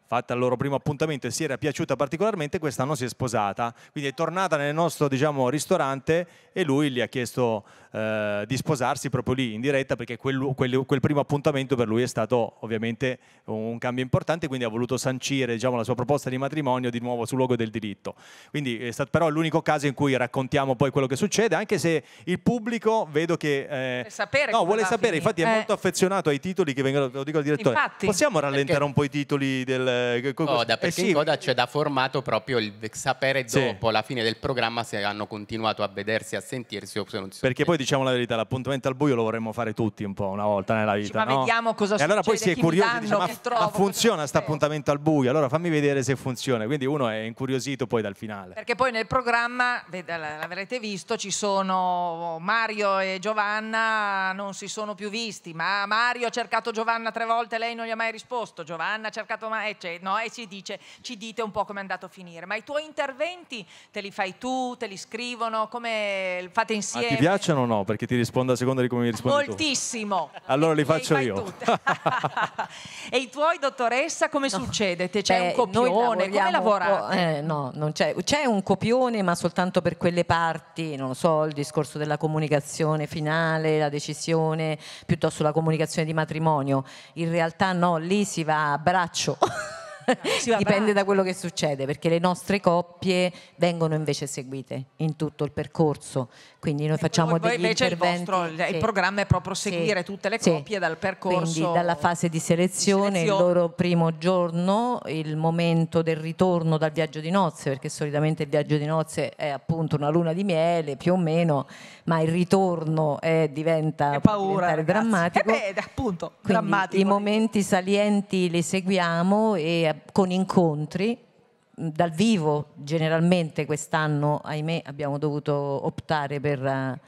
fatta il loro primo appuntamento e si era piaciuta particolarmente, quest'anno si è sposata, quindi è tornata nel nostro diciamo, ristorante e lui gli ha chiesto eh, di sposarsi proprio lì in diretta perché quel, quel, quel, primo appuntamento per lui è stato ovviamente un cambio importante, quindi ha voluto sancire diciamo, la sua proposta di matrimonio di nuovo sul luogo del diritto. Quindi è stato però l'unico caso in cui raccontiamo poi quello che succede, anche se il pubblico vedo che... Eh, sapere no, vuole sapere, infatti è eh. molto affezionato ai titoli che vengono, lo dico al direttore, infatti, possiamo rallentare perché... un po' i titoli del... Eh, Coda, eh, perché sì. in Coda c'è da formato proprio il sapere dopo sì. la fine del programma se hanno continuato a vedersi, a sentirsi o se non si Perché poi diciamo la verità, l'appuntamento al buio lo vorremmo fare tutti un po' una volta nella vita. ma no? vediamo cosa succede. E allora poi si è curiosi, dice, ma, trovo, ma funziona questo appuntamento al buio? Allora fammi vedere se funziona. Quindi uno è incuriosito poi dal finale. Perché poi nel programma, l'avrete visto, ci sono Mario e Giovanna, non si sono più visti, ma Mario ha cercato Giovanna tre volte, lei non gli ha mai risposto. Giovanna ha cercato Mario, cioè, no, e ci dice, ci dite un po' come è andato a finire. Ma i tuoi interventi te li fai tu, te li scrivono, come fate ah, insieme? Ma ti piacciono o no? no, perché ti rispondo a seconda di come mi rispondi Moltissimo. Tu. Allora li faccio io. e i tuoi, dottoressa, come no. succede? C'è un copione? Come lavorate? Eh, no, non c'è. un copione, ma soltanto per quelle parti, non lo so, il discorso della comunicazione finale, la decisione, piuttosto la comunicazione di matrimonio. In realtà no, lì si va a braccio. dipende da quello che succede, perché le nostre coppie vengono invece seguite in tutto il percorso, quindi noi e ecco, facciamo degli invece interventi. Il, vostro, sì. il programma è proprio seguire sì. tutte le coppie sì. dal percorso. Quindi dalla fase di selezione, di selezione, il loro primo giorno, il momento del ritorno dal viaggio di nozze, perché solitamente il viaggio di nozze è appunto una luna di miele più o meno, ma il ritorno è, diventa paura, drammatico. Eh beh, appunto, drammatico. I momenti salienti li seguiamo e con incontri mm, dal vivo generalmente quest'anno ahimè abbiamo dovuto optare per, eh,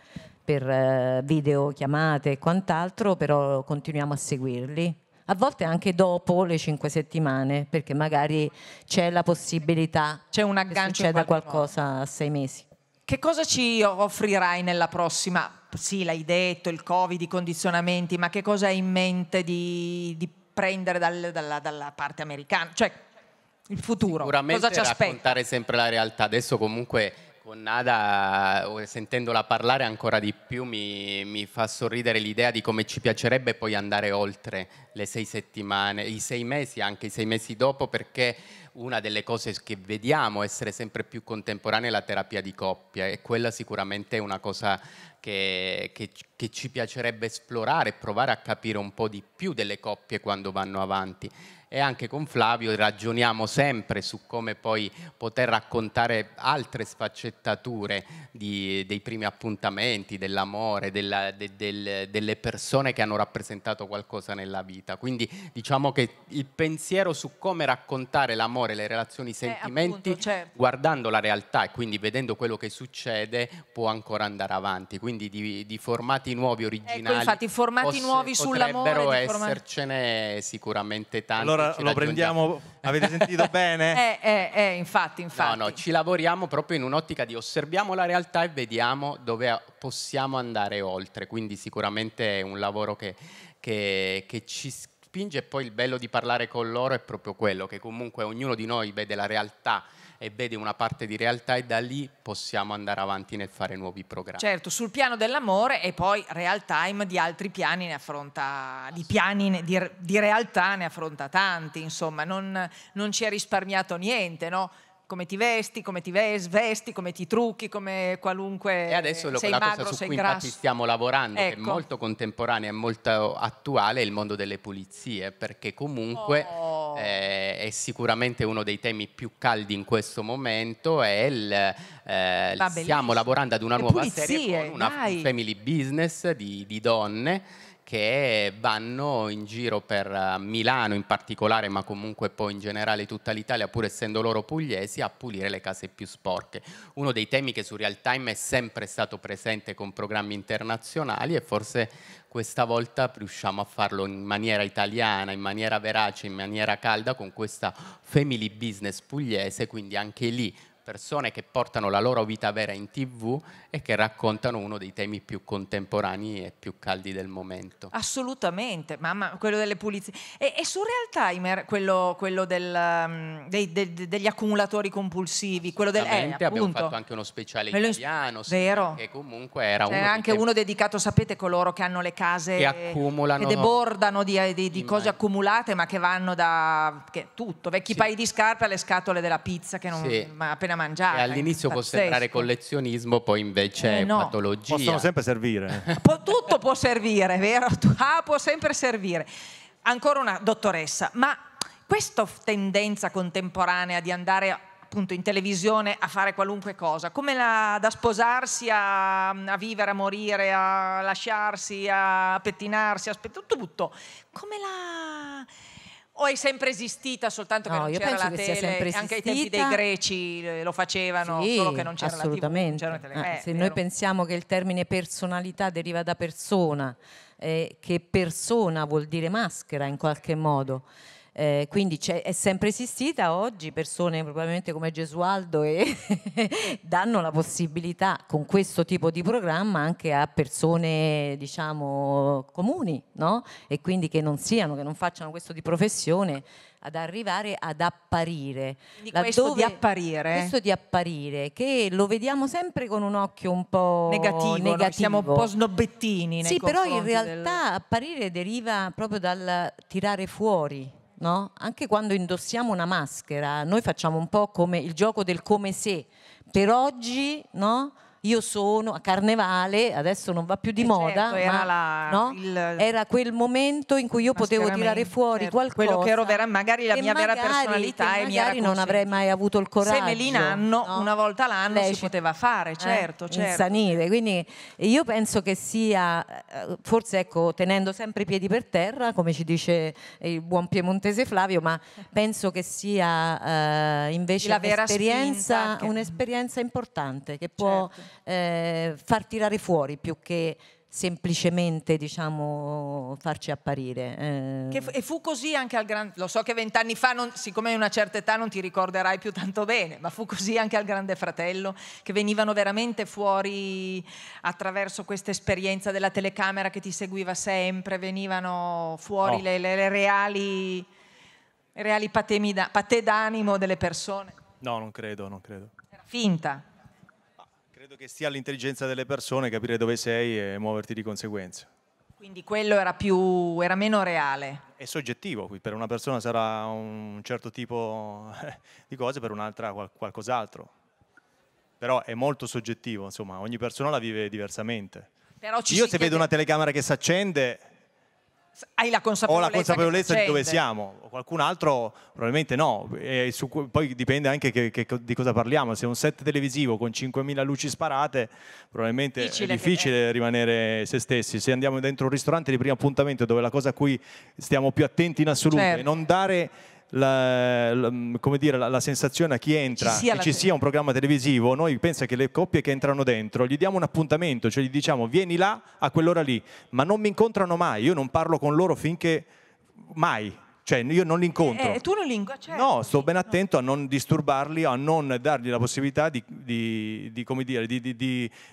per eh, videochiamate e quant'altro però continuiamo a seguirli a volte anche dopo le cinque settimane, perché magari c'è la possibilità c'è un aggancio che succeda qualcosa a sei mesi. Che cosa ci offrirai nella prossima? Sì, l'hai detto, il Covid, i condizionamenti, ma che cosa hai in mente di, di prendere dal, dalla, dalla parte americana? Cioè, il futuro, Sicuramente cosa ci aspetta? raccontare sempre la realtà. Adesso comunque con Nada, sentendola parlare ancora di più, mi, mi, fa sorridere l'idea di come ci piacerebbe poi andare oltre le sei settimane, i sei mesi, anche i sei mesi dopo, perché una delle cose che vediamo essere sempre più contemporanea è la terapia di coppia e quella sicuramente è una cosa che, che, che ci piacerebbe esplorare provare a capire un po' di più delle coppie quando vanno avanti. E anche con Flavio ragioniamo sempre su come poi poter raccontare altre sfaccettature di, dei primi appuntamenti, dell'amore, della, de, del, delle persone che hanno rappresentato qualcosa nella vita. Quindi diciamo che il pensiero su come raccontare l'amore l'amore, le relazioni, i sentimenti, eh, appunto, certo. guardando la realtà e quindi vedendo quello che succede può ancora andare avanti. Quindi di, di formati nuovi, ecco, originali. Ecco, infatti, formati nuovi sull'amore. Potrebbero essercene sicuramente tanti. Allora lo prendiamo, avete sentito bene? Eh, eh, eh, infatti, infatti. No, no, ci lavoriamo proprio in un'ottica di osserviamo la realtà e vediamo dove possiamo andare oltre. Quindi sicuramente è un lavoro che, che, che ci spinge e poi il bello di parlare con loro è proprio quello, che comunque ognuno di noi vede la realtà e vede una parte di realtà e da lì possiamo andare avanti nel fare nuovi programmi. Certo, sul piano dell'amore e poi real time di altri piani ne affronta, di piani di, di realtà ne affronta tanti, insomma, non, non ci ha risparmiato niente, no? come ti vesti, come ti svesti, come ti trucchi, come qualunque... E adesso lo, sei la magro, cosa su cui infatti stiamo lavorando, ecco. che è ecco. molto contemporanea e molto attuale, è il mondo delle pulizie, perché comunque oh. eh, è sicuramente uno dei temi più caldi in questo momento e il, eh, stiamo lavorando ad una nuova pulizie, serie con una dai. family business di, di donne che vanno in giro per eh, Milano in particolare, ma comunque poi in generale tutta l'Italia, pur essendo loro pugliesi, a pulire le case più sporche. Uno dei temi che su Real Time è sempre stato presente con programmi internazionali e forse questa volta riusciamo a farlo in maniera italiana, in maniera verace, in maniera calda con questa family business pugliese, quindi anche lì persone che portano la loro vita vera in tv e che raccontano uno dei temi più contemporanei e più caldi del momento. Assolutamente, mamma, quello delle pulizie. E, e su Real Timer, quello, quello del, um, dei, de, de, degli accumulatori compulsivi, quello del... Eh, abbiamo fatto anche uno speciale Bello italiano, sì, vero. che comunque era C'era cioè, uno... anche uno dedicato, sapete, coloro che hanno le case... Che accumulano... Che debordano di, di, di cose accumulate, ma che vanno da... Che, tutto, vecchi sì. paio di scarpe alle scatole della pizza che non... Sì. appena mangiata. E all'inizio può sembrare collezionismo, poi invece eh, no. è patologia. Possono sempre servire. tutto può servire, vero? Ah, può sempre servire. Ancora una dottoressa, ma questa tendenza contemporanea di andare appunto in televisione a fare qualunque cosa, come la, da sposarsi a, a, vivere, a morire, a lasciarsi, a pettinarsi, a tutto, tutto, come la o è sempre esistita soltanto no, che non c'era la tele, anche ai tempi dei greci eh, lo facevano, sì, solo che non c'era assolutamente. la TV, ah, eh, se noi pensiamo che il termine personalità deriva da persona, eh, che persona vuol dire maschera in qualche modo, eh, quindi è sempre esistita oggi persone probabilmente come Gesualdo e danno la possibilità con questo tipo di programma anche a persone diciamo comuni no? e quindi che non siano, che non facciano questo di professione ad arrivare ad apparire. Quindi questo di apparire. Questo di apparire, che lo vediamo sempre con un occhio un po' negativo. negativo. Siamo un po' snobbettini. Sì, però in realtà del... apparire deriva proprio dal tirare fuori no? Anche quando indossiamo una maschera, noi facciamo un po' come il gioco del come se. Per oggi, no? io sono a carnevale, adesso non va più di eh certo, moda, certo, era, la, no? il, era, quel momento in cui io potevo tirare fuori certo. qualcosa. Quello che ero vera, magari la mia magari, vera personalità e mi era non avrei mai avuto il coraggio. Se Semelinanno no? una volta l'anno Lei si poteva fare, eh, certo, eh, certo. Insanire, quindi io penso che sia eh, forse ecco tenendo sempre i piedi per terra, come ci dice il buon piemontese Flavio, ma penso che sia eh, invece un'esperienza, un importante che può certo eh, far tirare fuori più che semplicemente diciamo farci apparire eh. e fu così anche al grande lo so che vent'anni fa non, siccome hai una certa età non ti ricorderai più tanto bene ma fu così anche al grande fratello che venivano veramente fuori attraverso questa esperienza della telecamera che ti seguiva sempre venivano fuori oh. le, le, le, reali reali patemi, patè d'animo delle persone no non credo non credo era finta Credo che stia l'intelligenza delle persone capire dove sei e muoverti di conseguenza. Quindi quello era, più, era meno reale. È soggettivo, per una persona sarà un certo tipo di cose, per un'altra qualcos'altro. Però è molto soggettivo, insomma, ogni persona la vive diversamente. Io se chiede... vedo una telecamera che si accende, hai la consapevolezza, ho la consapevolezza di dove siamo, qualcun altro probabilmente no, su, poi dipende anche che, che, di cosa parliamo, se è un set televisivo con 5.000 luci sparate probabilmente difficile è difficile rimanere se stessi, se andiamo dentro un ristorante di primo appuntamento dove la cosa a cui stiamo più attenti in assoluto certo. è non dare la, la, mm, dire, la, la, sensazione a chi entra ci che ci sia un programma televisivo, noi pensa che le coppie che entrano dentro gli diamo un appuntamento, cioè gli diciamo vieni là a quell'ora lì, ma non mi incontrano mai, io non parlo con loro finché mai. Cioè io non li incontro. E eh, eh, tu non li incontri? Certo. No, sto ben attento a non disturbarli, a non dargli la possibilità di, di, di, dire,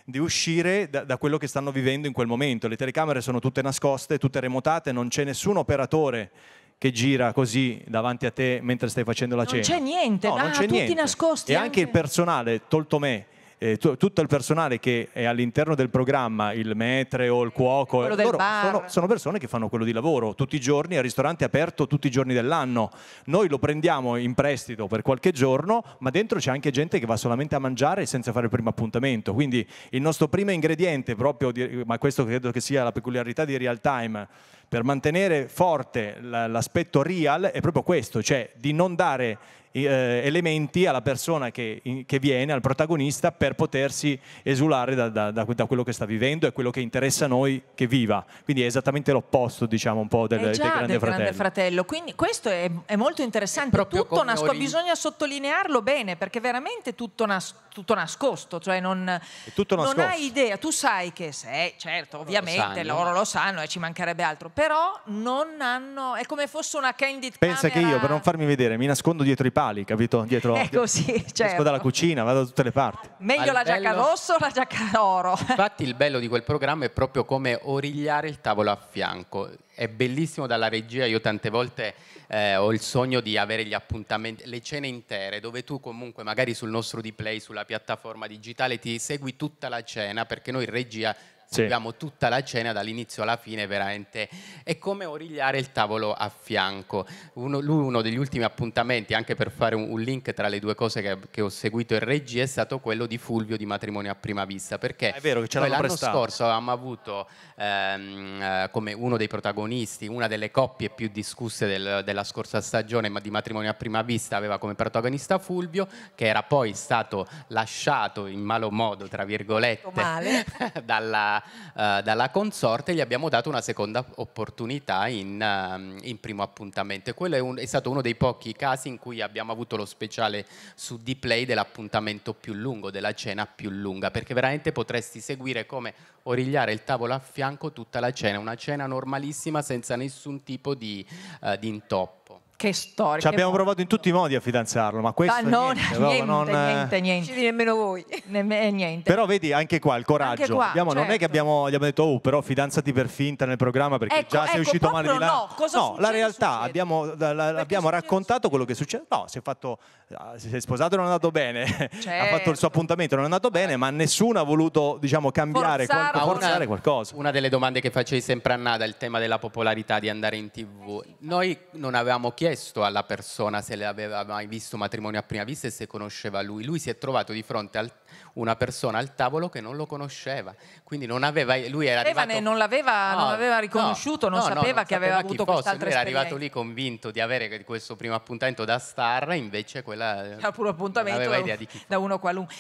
di uscire da, da, quello che stanno vivendo in quel momento. Le telecamere sono tutte nascoste, tutte remotate, non c'è nessun operatore che gira così davanti a te mentre stai facendo la non cena. Non c'è niente, no, ah, non c'è tutti niente. nascosti. E anche, anche il personale, tolto me, eh, tutto il personale che è all'interno del programma, il metre o il cuoco, eh, sono, sono, persone che fanno quello di lavoro tutti i giorni, il ristorante è aperto tutti i giorni dell'anno. Noi lo prendiamo in prestito per qualche giorno, ma dentro c'è anche gente che va solamente a mangiare senza fare il primo appuntamento. Quindi il nostro primo ingrediente, proprio di, ma questo credo che sia la peculiarità di real time, per mantenere forte l'aspetto real è proprio questo, cioè di non dare eh, elementi alla persona che, in, che, viene, al protagonista, per potersi esulare da, da, da, da, quello che sta vivendo e quello che interessa a noi che viva. Quindi è esattamente l'opposto, diciamo, un po' del, eh del, grande, del fratello. grande, fratello. Quindi questo è, è molto interessante, è tutto nascosto, bisogna sottolinearlo bene, perché veramente tutto, nas, tutto nascosto, cioè non, tutto nascosto. non, hai idea, tu sai che sei, eh, certo, ovviamente, loro lo sanno, loro lo sanno e ci mancherebbe altro, però non hanno, è come fosse una candid Pensa camera... che io, per non farmi vedere, mi nascondo dietro i panni sali, capito? Dietro, ecco, eh, sì, certo. esco dalla cucina, vado da tutte le parti. Meglio Al la giacca bello... rossa o la giacca d'oro? Infatti il bello di quel programma è proprio come origliare il tavolo a fianco. È bellissimo dalla regia, io tante volte eh, ho il sogno di avere gli appuntamenti, le cene intere, dove tu comunque magari sul nostro display, sulla piattaforma digitale, ti segui tutta la cena, perché noi in regia sì. Abbiamo tutta la cena dall'inizio alla fine, veramente è come origliare il tavolo a fianco. Uno, uno degli ultimi appuntamenti, anche per fare un, un link tra le due cose che, che, ho seguito in regia, è stato quello di Fulvio di Matrimonio a Prima Vista. Perché ah, è vero, che l'anno prestato. scorso avevamo avuto ehm, eh, come uno dei protagonisti, una delle coppie più discusse del, della scorsa stagione ma di Matrimonio a Prima Vista, aveva come protagonista Fulvio, che era poi stato lasciato in malo modo, tra virgolette, dalla, eh, dalla consorte, gli abbiamo dato una seconda opportunità in, ehm, in primo appuntamento. E quello è, un, è, stato uno dei pochi casi in cui abbiamo avuto lo speciale su D-Play dell'appuntamento più lungo, della cena più lunga, perché veramente potresti seguire come origliare il tavolo a fianco tutta la cena, una cena normalissima senza nessun tipo di, eh, di intoppo che storia. Ci abbiamo provato in tutti i modi a fidanzarlo, ma questo ma ah, non, niente, niente, non, eh, niente, niente. Ci nemmeno voi. Nemme, eh, niente. Però vedi, anche qua il coraggio. Qua, abbiamo, certo. Non è che certo. abbiamo, gli abbiamo detto, oh, però fidanzati per finta nel programma perché ecco, già ecco, sei uscito male di là. No, cosa no la realtà, succede. abbiamo, la, la, abbiamo raccontato succede. quello che succede. No, si è, fatto, ah, si è sposato e non è andato bene, certo. ha fatto il suo certo. appuntamento non è andato bene, ma nessuno ha voluto, diciamo, cambiare, forzare, qual forzare una, qualcosa. Una delle domande che facevi sempre a Nada, il tema della popolarità di andare in tv. Eh Noi non avevamo chiesto chiesto alla persona se le aveva mai visto matrimonio a prima vista e se conosceva lui. Lui si è trovato di fronte a una persona al tavolo che non lo conosceva, quindi non aveva, lui era arrivato... Evane non l'aveva, no, non riconosciuto, no, non no, sapeva non che aveva avuto quest'altra esperienza. Lui era arrivato lì convinto di avere questo primo appuntamento da star, invece quella... Era puro appuntamento da, un, da uno qualunque.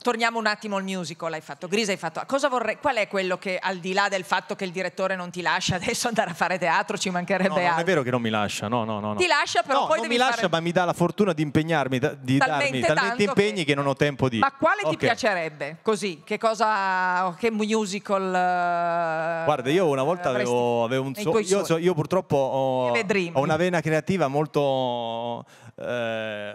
Torniamo un attimo al musical, hai fatto Grisa, hai fatto... Vorrei, qual è quello che, al di là del fatto che il direttore non ti lascia adesso andare a fare teatro, ci mancherebbe no, altro? non è vero che non mi lascia, no, no, no. Ti lascia però no, poi non devi mi lascia, fare... ma mi dà la fortuna di impegnarmi, di talmente darmi talmente impegni che... che... non ho tempo di... Ma quale okay. ti piacerebbe, così? Che cosa... che musical... Uh... Guarda, io una volta avevo, avevo un sogno... Io, so, io, purtroppo ho, ho, una vena creativa molto... Eh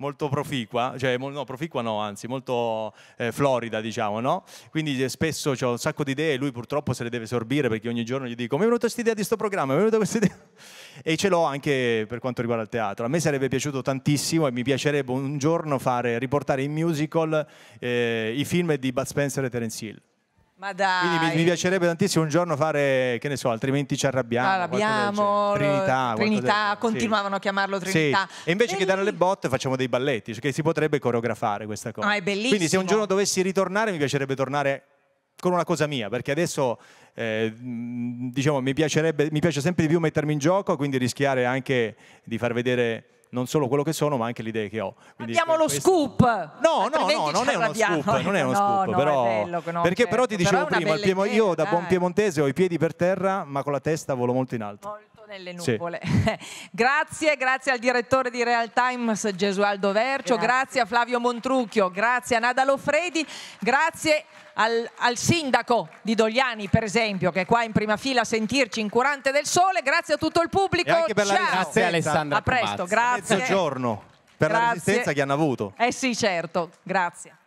molto proficua, cioè no, proficua no, anzi, molto eh, florida, diciamo, no? Quindi eh, spesso ho un sacco di idee e lui purtroppo se le deve sorbire perché ogni giorno gli dico mi è venuta questa idea di sto programma, mi è venuta questa idea. E ce l'ho anche per quanto riguarda il teatro. A me sarebbe piaciuto tantissimo e mi piacerebbe un giorno fare, riportare in musical eh, i film di Bud Spencer e Terence Hill ma dai. Quindi mi, mi, piacerebbe tantissimo un giorno fare, che ne so, altrimenti ci arrabbiamo. arrabbiamo Trinità. Trinità, continuavano sì. a chiamarlo Trinità. Sì. E invece Belli... che dare le botte facciamo dei balletti, cioè che si potrebbe coreografare questa cosa. Ah, è bellissimo. Quindi se un giorno dovessi ritornare mi piacerebbe tornare con una cosa mia, perché adesso eh, diciamo, mi, mi piace sempre di più mettermi in gioco, quindi rischiare anche di far vedere non solo quello che sono, ma anche le idee che ho. Quindi Abbiamo lo questo... scoop! No, no, no, non è uno scoop, non è uno scoop, no, però... È bello, perché certo. però ti dicevo però prima, io da buon eh. piemontese ho i piedi per terra, ma con la testa volo molto in alto. Molto nelle nuvole. Sì. grazie, grazie al direttore di Real Times Gesualdo Vercio, grazie, grazie a Flavio Montrucchio, grazie a Nada Fredi, grazie al, al, sindaco di Dogliani, per esempio, che è qua in prima fila a sentirci incurante del sole. Grazie a tutto il pubblico. E anche per Ciao. la grazie Alessandra. A presto, Pomazzi. grazie. mezzogiorno per grazie. la resistenza che hanno avuto. Eh sì, certo, grazie.